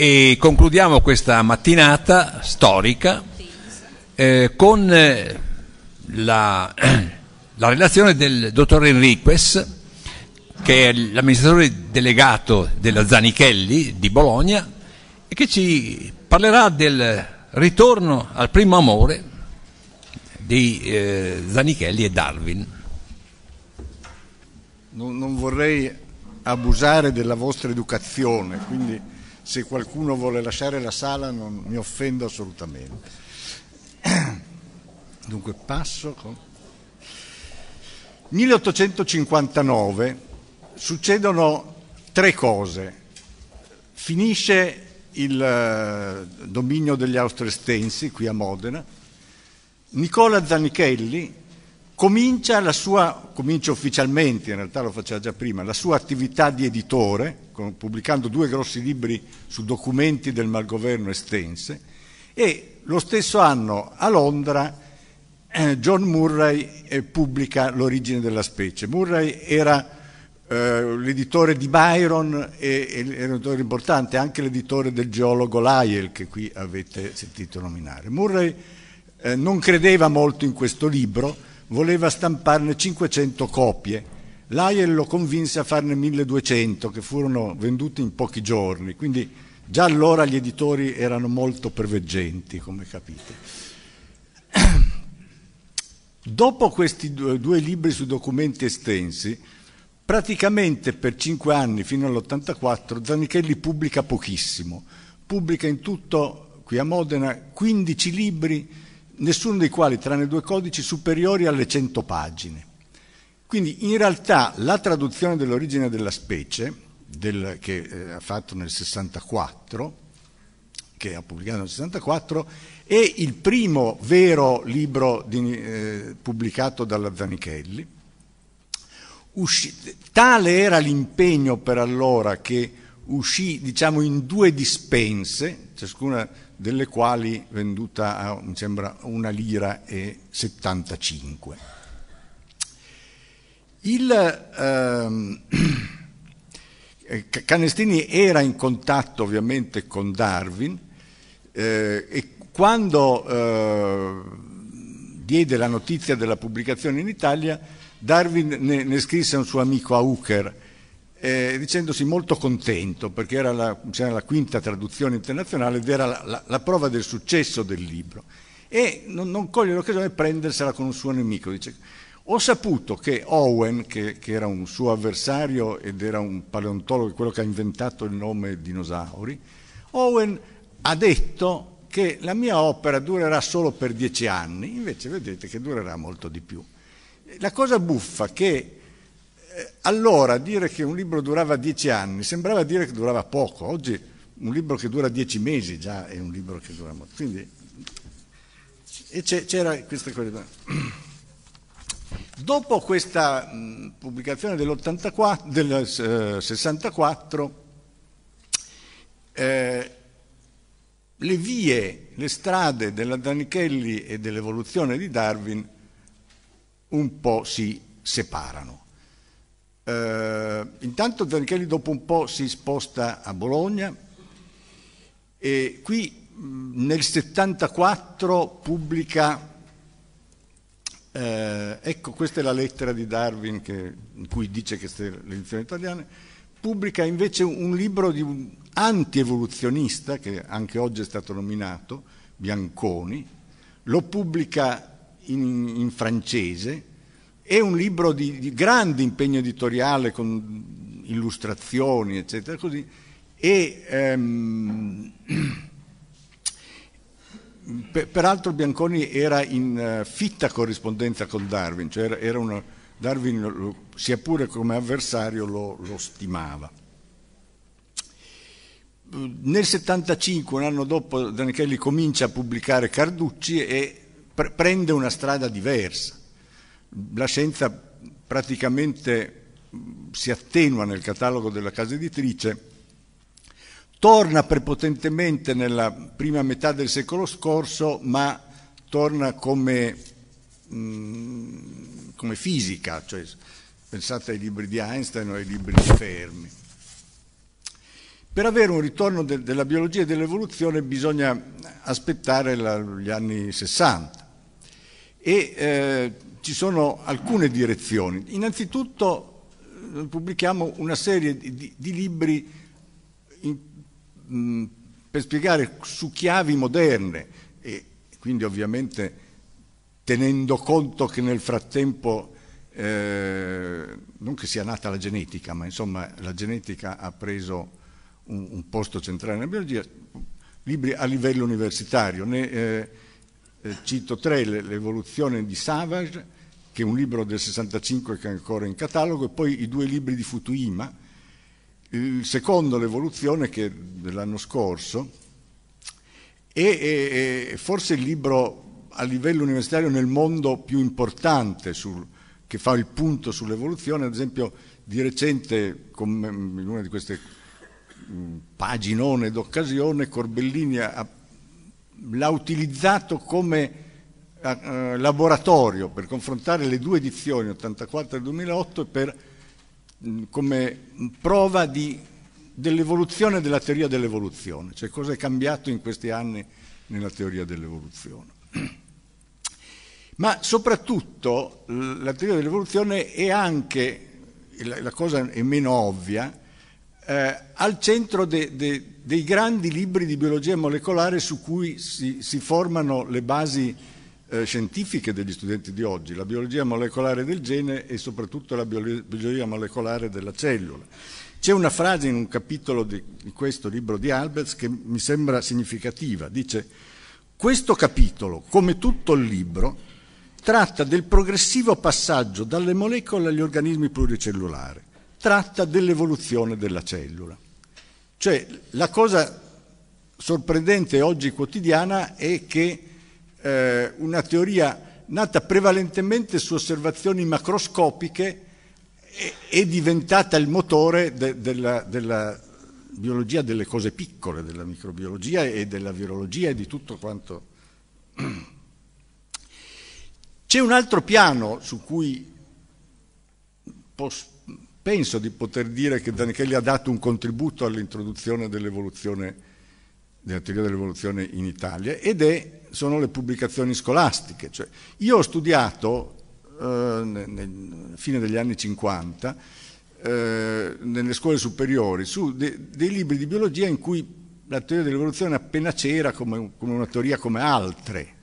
e concludiamo questa mattinata storica eh, con eh, la, la, relazione del dottor Enriquez che è l'amministratore delegato della Zanichelli di Bologna e che ci parlerà del ritorno al primo amore di eh, Zanichelli e Darwin. non, non vorrei abusare della vostra educazione, quindi se qualcuno vuole lasciare la sala non mi offendo assolutamente. Dunque passo. Con... 1859 succedono tre cose. Finisce il eh, dominio degli austriastensi qui a Modena. Nicola Zanichelli, comincia la sua, comincia ufficialmente, in realtà lo faceva già prima, la sua attività di editore, pubblicando due grossi libri su documenti del malgoverno estense, e lo stesso anno a Londra eh, John Murray eh, pubblica L'origine della specie. Murray era eh, l'editore di Byron e, e era un editore importante, anche l'editore del geologo Lyell che qui avete sentito nominare. Murray eh, non credeva molto in questo libro, voleva stamparne 500 copie. L'AIEL lo convinse a farne 1200 che furono vendute in pochi giorni, quindi già allora gli editori erano molto preveggenti, come capite. Dopo questi due libri su documenti estensi, praticamente per cinque anni, fino all'84, Zanichelli pubblica pochissimo. Pubblica in tutto, qui a Modena, 15 libri nessuno dei quali tranne due codici superiori alle 100 pagine. Quindi in realtà la traduzione dell'origine della specie, del, che eh, ha fatto nel 64, che ha pubblicato nel 64, è il primo vero libro di, eh, pubblicato dalla Zanichelli. Usci- tale era l'impegno per allora che uscì diciamo, in due dispense, ciascuna delle quali venduta a mi sembra, una lira e 75. Il, ehm, eh, Canestini era in contatto ovviamente con Darwin eh, e quando eh, diede la notizia della pubblicazione in Italia, Darwin ne, ne scrisse a un suo amico a Auker, eh, dicendosi molto contento perché era la, era la, quinta traduzione internazionale ed era la, la, la prova del successo del libro e non, non coglie l'occasione di prendersela con un suo nemico. Dice, ho saputo che Owen, che, che, era un suo avversario ed era un paleontologo, quello che ha inventato il nome dinosauri, Owen ha detto che la mia opera durerà solo per dieci anni, invece vedete che durerà molto di più. La cosa buffa che eh, allora dire che un libro durava dieci anni sembrava dire che durava poco, oggi un libro che dura dieci mesi già è un libro che dura molto. Quindi, e c'era questa qualità. Dopo questa mh, pubblicazione del eh, 64, eh, le vie, le strade della Danichelli e dell'evoluzione di Darwin un po' si separano. Eh, intanto Zanichelli dopo un po' si sposta a Bologna e qui nel 74 pubblica, eh, ecco questa è la lettera di Darwin che, in cui dice che è l'edizione italiana, pubblica invece un libro di un anti-evoluzionista che anche oggi è stato nominato, Bianconi, lo pubblica in, in francese è un libro di, di grande impegno editoriale con illustrazioni, eccetera, così. E, ehm, peraltro Bianconi era in eh, fitta corrispondenza con Darwin, cioè era una, Darwin sia pure come avversario lo, lo stimava. Nel 75, un anno dopo, Danichelli comincia a pubblicare Carducci e pre- prende una strada diversa. La scienza praticamente mm, si attenua nel catalogo della casa editrice, torna prepotentemente nella prima metà del secolo scorso, ma torna come, mh, mm, come fisica, cioè pensate ai libri di Einstein o ai libri di Fermi. Per avere un ritorno de della biologia e dell'evoluzione bisogna aspettare la, gli anni 60 e eh, ci sono alcune direzioni. Innanzitutto eh, pubblichiamo una serie di, di libri in, mh, mm, per spiegare su chiavi moderne e quindi ovviamente tenendo conto che nel frattempo eh, non che sia nata la genetica, ma insomma la genetica ha preso un, un posto centrale nella biologia, libri a livello universitario. Ne, eh, eh, cito tre, l'evoluzione di Savage, che è un libro del 65 che è ancora in catalogo, e poi i due libri di Futuima, il secondo l'evoluzione che dell'anno scorso, e, e, forse il libro a livello universitario nel mondo più importante sul, che fa il punto sull'evoluzione, ad esempio di recente in una di queste mm, paginone d'occasione Corbellini ha l'ha utilizzato come eh, eh, laboratorio per confrontare le due edizioni, 84 e 2008, per, mh, mm, come prova dell'evoluzione della teoria dell'evoluzione, cioè cosa è cambiato in questi anni nella teoria dell'evoluzione. Ma soprattutto la teoria dell'evoluzione è anche, la cosa è meno ovvia, eh, al centro de, de, dei grandi libri di biologia molecolare su cui si, si formano le basi eh, scientifiche degli studenti di oggi, la biologia molecolare del gene e soprattutto la biologia molecolare della cellula. C'è una frase in un capitolo di, di questo libro di Alberts che mi sembra significativa, dice questo capitolo, come tutto il libro, tratta del progressivo passaggio dalle molecole agli organismi pluricellulari tratta dell'evoluzione della cellula. Cioè la cosa sorprendente oggi quotidiana è che eh, una teoria nata prevalentemente su osservazioni macroscopiche è, è diventata il motore de, della, della biologia delle cose piccole, della microbiologia e della virologia e di tutto quanto. C'è un altro piano su cui posso penso di poter dire che Danichelli ha dato un contributo all'introduzione dell'evoluzione, della teoria dell'evoluzione in Italia ed è, sono le pubblicazioni scolastiche. Cioè, io ho studiato, eh, nel, fine degli anni 50, eh, nelle scuole superiori, su de, dei libri di biologia in cui la teoria dell'evoluzione appena c'era come, come una teoria come altre.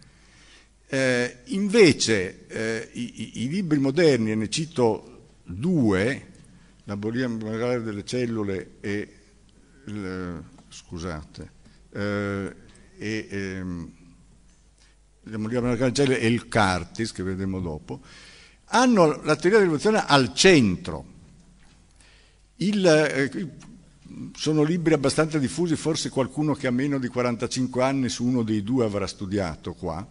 Eh, invece eh, i, i, libri moderni, e ne cito due, l'abolia magari delle cellule e, il, scusate, eh, e, ehm, e il Cartis, che vedremo dopo, hanno la teoria dell'evoluzione al centro. Il, eh, sono libri abbastanza diffusi, forse qualcuno che ha meno di 45 anni su uno dei due avrà studiato qua,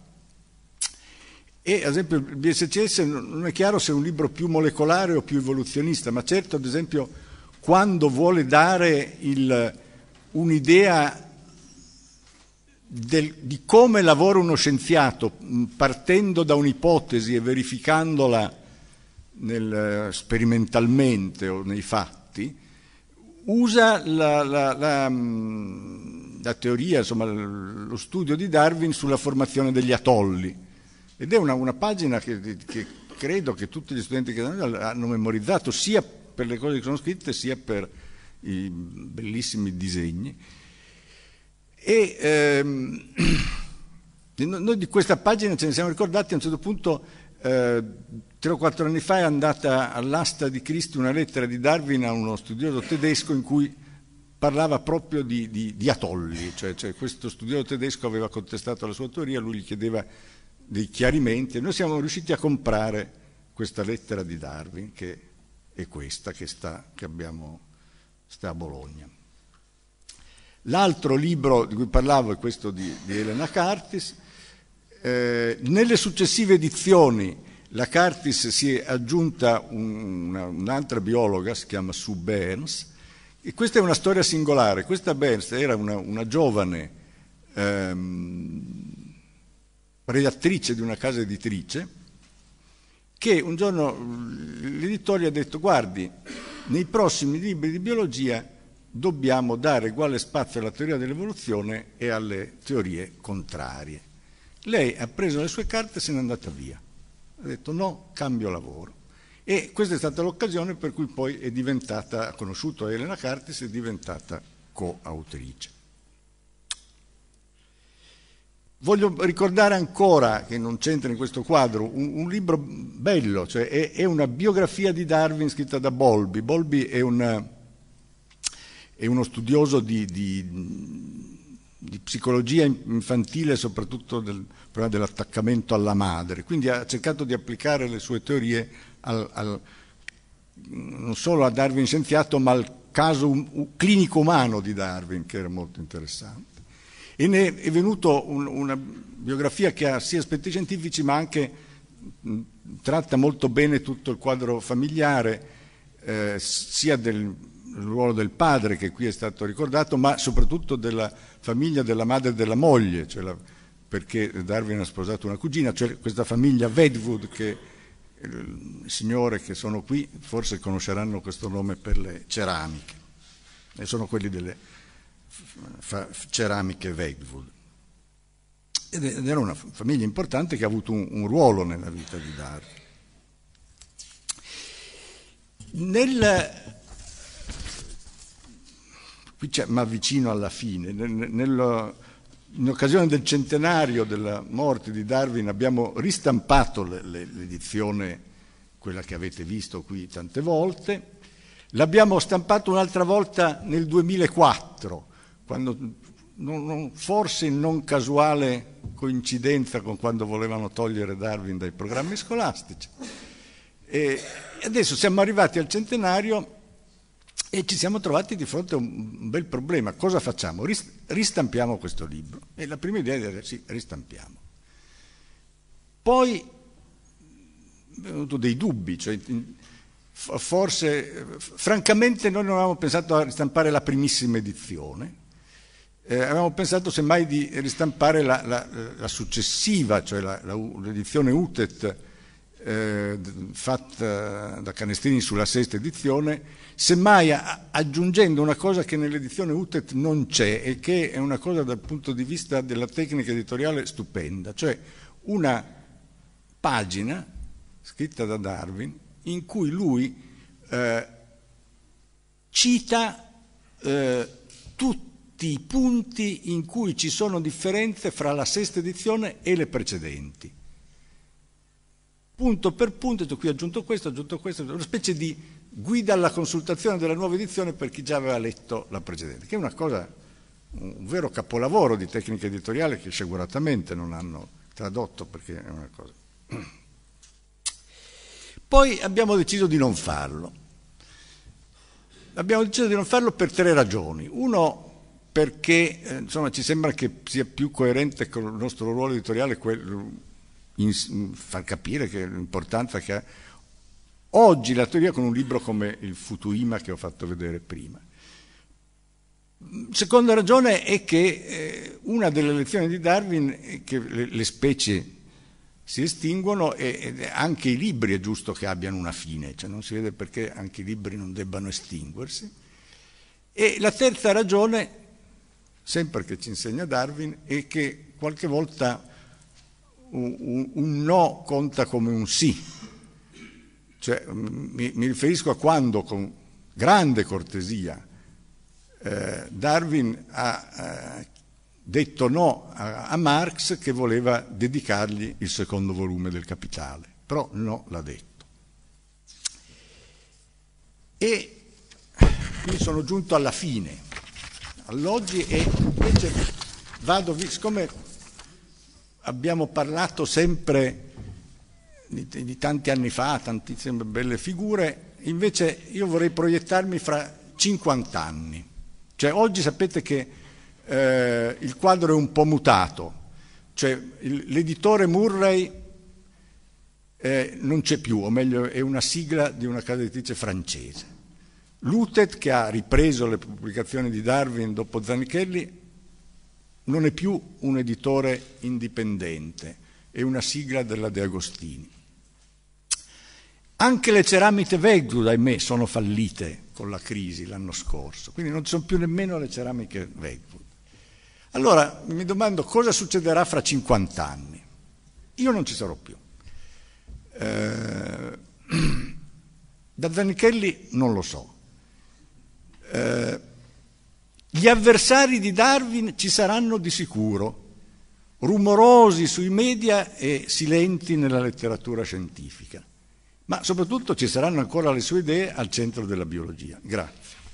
e ad esempio il BSCS non è chiaro se è un libro più molecolare o più evoluzionista, ma certo ad esempio quando vuole dare un'idea del, di come lavora uno scienziato partendo da un'ipotesi e verificandola nel, sperimentalmente o nei fatti, usa la, la, la, la teoria, insomma, lo studio di Darwin sulla formazione degli atolli. Ed è una, una pagina che, che, credo che tutti gli studenti che hanno memorizzato, sia per le cose che sono scritte, sia per i bellissimi disegni. E ehm, noi di questa pagina ce ne siamo ricordati a un certo punto, eh, tre o quattro anni fa è andata all'asta di Cristo una lettera di Darwin a uno studioso tedesco in cui parlava proprio di, di, di atolli, cioè, cioè questo studioso tedesco aveva contestato la sua teoria, lui gli chiedeva dei chiarimenti, noi siamo riusciti a comprare questa lettera di Darwin, che è questa che, sta, che abbiamo, sta a Bologna. L'altro libro di cui parlavo è questo di, di Elena Cartis. Eh, nelle successive edizioni la Cartis si è aggiunta un, una, un'altra biologa, si chiama Sue Burns, e questa è una storia singolare. Questa Burns era una, una giovane ehm, redattrice di una casa editrice, che un giorno l'editore ha detto guardi, nei prossimi libri di biologia dobbiamo dare uguale spazio alla teoria dell'evoluzione e alle teorie contrarie. Lei ha preso le sue carte e se n'è andata via. Ha detto no, cambio lavoro. E questa è stata l'occasione per cui poi è diventata, ha conosciuto Elena Cartis, è diventata coautrice. Voglio ricordare ancora, che non c'entra in questo quadro, un, un libro bello, cioè è, è, una biografia di Darwin scritta da Bolby. Bolby è, un, è uno studioso di, di, di, psicologia infantile, soprattutto del problema dell'attaccamento alla madre, quindi ha cercato di applicare le sue teorie al, al, non solo a Darwin scienziato, ma al caso clinico umano di Darwin, che era molto interessante. E ne è venuta un, una biografia che ha sia aspetti scientifici ma anche tratta molto bene tutto il quadro familiare, eh, sia del ruolo del padre che qui è stato ricordato, ma soprattutto della famiglia della madre e della moglie, cioè la, perché Darwin ha sposato una cugina, cioè questa famiglia Wedgwood che eh, signore che sono qui forse conosceranno questo nome per le ceramiche e sono quelli delle fa ceramiche Veidvul. Ed era una famiglia importante che ha avuto un, un ruolo nella vita di Darwin. Nel, qui ma vicino alla fine, nello, in occasione del centenario della morte di Darwin abbiamo ristampato l'edizione, quella che avete visto qui tante volte, l'abbiamo stampato un'altra volta nel 2004 quando, non, non, forse in non casuale coincidenza con quando volevano togliere Darwin dai programmi scolastici. E adesso siamo arrivati al centenario e ci siamo trovati di fronte a un bel problema. Cosa facciamo? Ristampiamo questo libro. E la prima idea è dire sì, ristampiamo. Poi ho avuto dei dubbi, cioè, forse, eh, francamente noi non avevamo pensato a ristampare la primissima edizione, eh, avevamo pensato semmai di ristampare la, la, eh, la successiva, cioè l'edizione UTET eh, fatta da Canestrini sulla sesta edizione, semmai a, aggiungendo una cosa che nell'edizione UTET non c'è e che è una cosa dal punto di vista della tecnica editoriale stupenda, cioè una pagina scritta da Darwin in cui lui eh, cita eh, tutti i punti in cui ci sono differenze fra la sesta edizione e le precedenti. Punto per punto, qui ho aggiunto questo, ho aggiunto questo, una specie di guida alla consultazione della nuova edizione per chi già aveva letto la precedente, che è una cosa, un vero capolavoro di tecnica editoriale che sciaguratamente non hanno tradotto perché è una cosa. Poi abbiamo deciso di non farlo. Abbiamo deciso di non farlo per tre ragioni. Uno, perché eh, insomma, ci sembra che sia più coerente con il nostro ruolo editoriale quel, in, far capire l'importanza che ha oggi la teoria con un libro come il Futuima che ho fatto vedere prima. Seconda ragione è che eh, una delle lezioni di Darwin è che le, le specie si estinguono e, anche i libri è giusto che abbiano una fine, cioè non si vede perché anche i libri non debbano estinguersi. E la terza ragione sempre che ci insegna Darwin, è che qualche volta un, un no conta come un sì. Cioè, mi, mi, riferisco a quando con grande cortesia eh, Darwin ha eh, detto no a, a Marx che voleva dedicargli il secondo volume del Capitale, però no l'ha detto. E qui sono giunto alla fine alloggi e invece vado, siccome abbiamo parlato sempre di, di tanti anni fa, tantissime belle figure, invece io vorrei proiettarmi fra 50 anni. Cioè oggi sapete che eh, il quadro è un po' mutato, cioè l'editore Murray eh, non c'è più, o meglio è una sigla di una casa editrice francese. Lutet, che ha ripreso le pubblicazioni di Darwin dopo Zanichelli, non è più un editore indipendente, è una sigla della De Agostini. Anche le ceramiche Vegdud, ahimè, sono fallite con la crisi l'anno scorso, quindi non ci sono più nemmeno le ceramiche Vegdud. Allora mi domando cosa succederà fra 50 anni. Io non ci sarò più. Eh, da Zanichelli non lo so. Eh, gli avversari di Darwin ci saranno di sicuro, rumorosi sui media e silenti nella letteratura scientifica, ma soprattutto ci saranno ancora le sue idee al centro della biologia. Grazie.